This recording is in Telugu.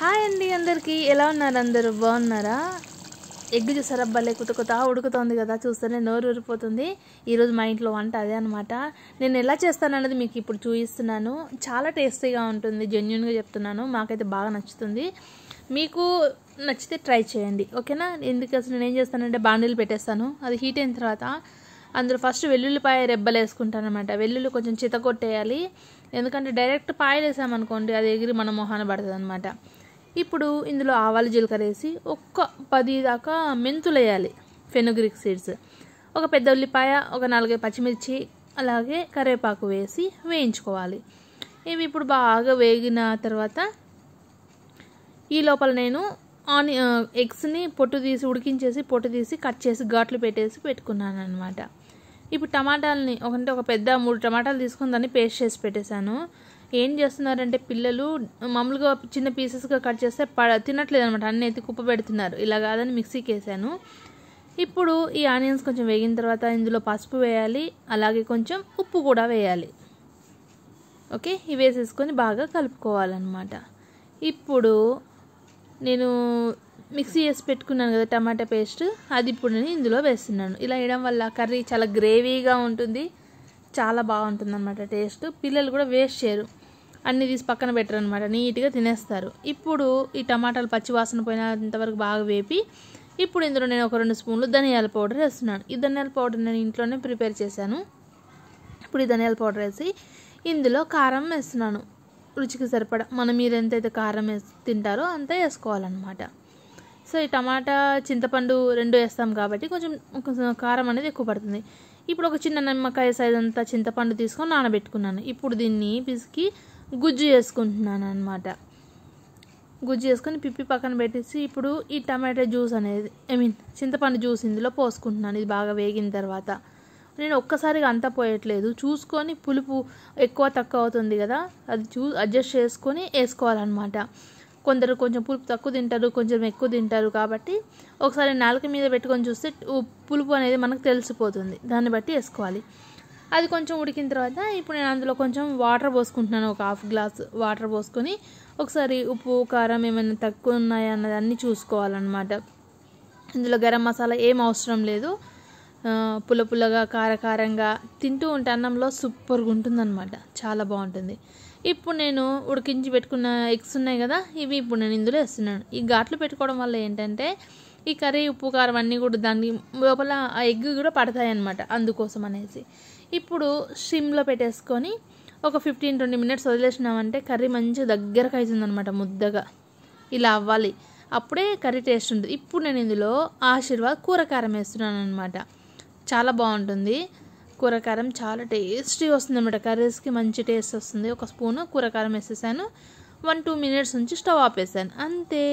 హాయ్ అండి అందరికీ ఎలా ఉన్నారు అందరూ బాగున్నారా ఎగ్ చూసారా భలే కుత కుత ఉడుకుతోంది కదా చూస్తేనే నోరు ఊరిపోతుంది ఈరోజు మా ఇంట్లో వంట అదే అనమాట నేను ఎలా చేస్తానన్నది మీకు ఇప్పుడు చూపిస్తున్నాను చాలా టేస్టీగా ఉంటుంది జెన్యున్గా చెప్తున్నాను మాకైతే బాగా నచ్చుతుంది మీకు నచ్చితే ట్రై చేయండి ఓకేనా ఎందుకసలు నేను ఏం చేస్తానంటే బాండీలు పెట్టేస్తాను అది హీట్ అయిన తర్వాత అందులో ఫస్ట్ వెల్లుల్లిపాయ రెబ్బలు వేసుకుంటాను అనమాట వెల్లుల్లి కొంచెం చితకొట్టేయాలి ఎందుకంటే డైరెక్ట్ పాయలు వేసామనుకోండి అది ఎగిరి మన మొహాన పడుతుంది అనమాట ఇప్పుడు ఇందులో ఆవాలు జీలకర్ర వేసి ఒక్క పది దాకా మెంతులు వేయాలి ఫెనుగ్రిక్ సీడ్స్ ఒక పెద్ద ఉల్లిపాయ ఒక నాలుగైదు పచ్చిమిర్చి అలాగే కరివేపాకు వేసి వేయించుకోవాలి ఇవి ఇప్పుడు బాగా వేగిన తర్వాత ఈ లోపల నేను ఆని ఎగ్స్ని పొట్టు తీసి ఉడికించేసి పొట్టు తీసి కట్ చేసి ఘాట్లు పెట్టేసి పెట్టుకున్నాను అనమాట ఇప్పుడు టమాటాలని ఒకంటే ఒక పెద్ద మూడు టమాటాలు తీసుకుని దాన్ని పేస్ట్ చేసి పెట్టేశాను ఏం చేస్తున్నారంటే పిల్లలు మామూలుగా చిన్న పీసెస్గా కట్ చేస్తే పడ తినట్లేదు అనమాట అన్ని అయితే కుప్ప పెడుతున్నారు ఇలా కాదని మిక్సీకి వేసాను ఇప్పుడు ఈ ఆనియన్స్ కొంచెం వేగిన తర్వాత ఇందులో పసుపు వేయాలి అలాగే కొంచెం ఉప్పు కూడా వేయాలి ఓకే ఇవి వేసేసుకొని బాగా కలుపుకోవాలన్నమాట ఇప్పుడు నేను మిక్సీ వేసి పెట్టుకున్నాను కదా టమాటా పేస్ట్ అది ఇప్పుడు నేను ఇందులో వేస్తున్నాను ఇలా వేయడం వల్ల కర్రీ చాలా గ్రేవీగా ఉంటుంది చాలా బాగుంటుంది అనమాట టేస్ట్ పిల్లలు కూడా వేస్ట్ చేయరు అన్నీ తీసి పక్కన పెట్టరు అనమాట నీట్గా తినేస్తారు ఇప్పుడు ఈ టమాటాలు పచ్చి వాసన పోయినంతవరకు బాగా వేపి ఇప్పుడు ఇందులో నేను ఒక రెండు స్పూన్లు ధనియాల పౌడర్ వేస్తున్నాను ఈ ధనియాల పౌడర్ నేను ఇంట్లోనే ప్రిపేర్ చేశాను ఇప్పుడు ఈ ధనియాల పౌడర్ వేసి ఇందులో కారం వేస్తున్నాను రుచికి సరిపడా మనం మీరు ఎంతైతే కారం వేసి తింటారో అంత వేసుకోవాలన్నమాట సో ఈ టమాటా చింతపండు రెండు వేస్తాం కాబట్టి కొంచెం కారం అనేది ఎక్కువ పడుతుంది ఇప్పుడు ఒక చిన్న నిమ్మకాయ సైజ్ అంతా చింతపండు తీసుకొని నానబెట్టుకున్నాను ఇప్పుడు దీన్ని పిసికి గుజ్జు చేసుకుంటున్నాను అనమాట గుజ్జు చేసుకొని పిప్పి పక్కన పెట్టేసి ఇప్పుడు ఈ టమాటో జ్యూస్ అనేది ఐ మీన్ చింతపండు జ్యూస్ ఇందులో పోసుకుంటున్నాను ఇది బాగా వేగిన తర్వాత నేను ఒక్కసారిగా అంతా పోయట్లేదు చూసుకొని పులుపు ఎక్కువ తక్కువ అవుతుంది కదా అది చూ అడ్జస్ట్ చేసుకొని వేసుకోవాలన్నమాట కొందరు కొంచెం పులుపు తక్కువ తింటారు కొంచెం ఎక్కువ తింటారు కాబట్టి ఒకసారి నాలుక మీద పెట్టుకొని చూస్తే పులుపు అనేది మనకు తెలిసిపోతుంది దాన్ని బట్టి వేసుకోవాలి అది కొంచెం ఉడికిన తర్వాత ఇప్పుడు నేను అందులో కొంచెం వాటర్ పోసుకుంటున్నాను ఒక హాఫ్ గ్లాస్ వాటర్ పోసుకొని ఒకసారి ఉప్పు కారం ఏమైనా తక్కువ ఉన్నాయా అన్నది అన్నీ చూసుకోవాలన్నమాట ఇందులో గరం మసాలా ఏం అవసరం లేదు పులపులగా కారకారంగా తింటూ ఉంటే అన్నంలో సూపర్గా అనమాట చాలా బాగుంటుంది ఇప్పుడు నేను ఉడికించి పెట్టుకున్న ఎగ్స్ ఉన్నాయి కదా ఇవి ఇప్పుడు నేను ఇందులో వేస్తున్నాను ఈ ఘాట్లు పెట్టుకోవడం వల్ల ఏంటంటే ఈ కర్రీ ఉప్పు కారం అన్నీ కూడా దాన్ని లోపల ఆ ఎగ్ కూడా పడతాయి అన్నమాట అందుకోసం అనేసి ఇప్పుడు సిమ్లో పెట్టేసుకొని ఒక ఫిఫ్టీన్ ట్వంటీ మినిట్స్ వదిలేసినామంటే కర్రీ మంచిగా దగ్గరకు అనమాట ముద్దగా ఇలా అవ్వాలి అప్పుడే కర్రీ టేస్ట్ ఉంటుంది ఇప్పుడు నేను ఇందులో ఆశీర్వాద్ కూరకారం వేస్తున్నాను అనమాట చాలా బాగుంటుంది కూరకారం చాలా టేస్టీ వస్తుంది అనమాట కర్రీస్కి మంచి టేస్ట్ వస్తుంది ఒక స్పూను కూరకారం వేసేసాను వన్ టూ మినిట్స్ నుంచి స్టవ్ ఆపేసాను అంతే